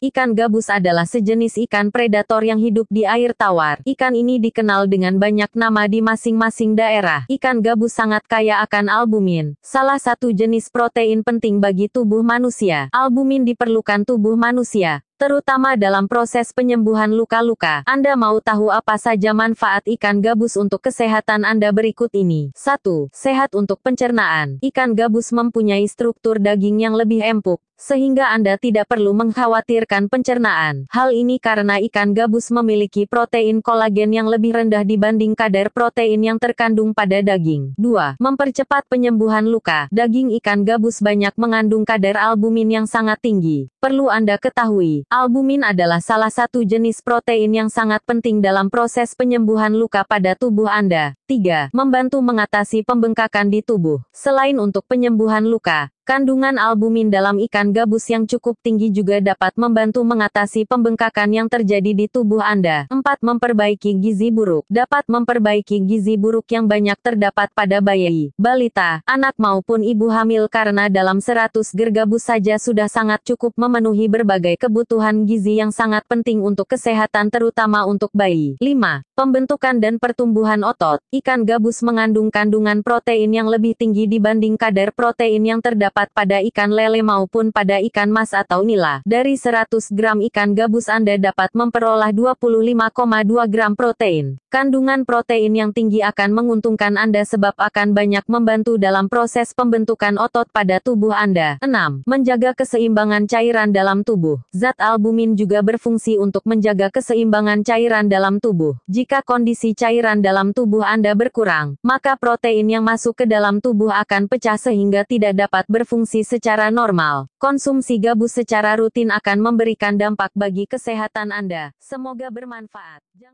Ikan gabus adalah sejenis ikan predator yang hidup di air tawar. Ikan ini dikenal dengan banyak nama di masing-masing daerah. Ikan gabus sangat kaya akan albumin, salah satu jenis protein penting bagi tubuh manusia. Albumin diperlukan tubuh manusia terutama dalam proses penyembuhan luka-luka. Anda mau tahu apa saja manfaat ikan gabus untuk kesehatan Anda berikut ini. 1. Sehat untuk pencernaan. Ikan gabus mempunyai struktur daging yang lebih empuk, sehingga Anda tidak perlu mengkhawatirkan pencernaan. Hal ini karena ikan gabus memiliki protein kolagen yang lebih rendah dibanding kadar protein yang terkandung pada daging. 2. Mempercepat penyembuhan luka. Daging ikan gabus banyak mengandung kadar albumin yang sangat tinggi Perlu Anda ketahui, albumin adalah salah satu jenis protein yang sangat penting dalam proses penyembuhan luka pada tubuh Anda. 3. Membantu mengatasi pembengkakan di tubuh. Selain untuk penyembuhan luka, Kandungan albumin dalam ikan gabus yang cukup tinggi juga dapat membantu mengatasi pembengkakan yang terjadi di tubuh Anda. 4. Memperbaiki gizi buruk Dapat memperbaiki gizi buruk yang banyak terdapat pada bayi, balita, anak maupun ibu hamil karena dalam 100 gergabus saja sudah sangat cukup memenuhi berbagai kebutuhan gizi yang sangat penting untuk kesehatan terutama untuk bayi. 5. Pembentukan dan pertumbuhan otot Ikan gabus mengandung kandungan protein yang lebih tinggi dibanding kadar protein yang terdapat terdapat pada ikan lele maupun pada ikan mas atau nila. Dari 100 gram ikan gabus Anda dapat memperoleh 25,2 gram protein. Kandungan protein yang tinggi akan menguntungkan Anda sebab akan banyak membantu dalam proses pembentukan otot pada tubuh Anda. 6. Menjaga keseimbangan cairan dalam tubuh. Zat albumin juga berfungsi untuk menjaga keseimbangan cairan dalam tubuh. Jika kondisi cairan dalam tubuh Anda berkurang, maka protein yang masuk ke dalam tubuh akan pecah sehingga tidak dapat ber berfungsi secara normal, konsumsi gabus secara rutin akan memberikan dampak bagi kesehatan Anda. Semoga bermanfaat. Jangan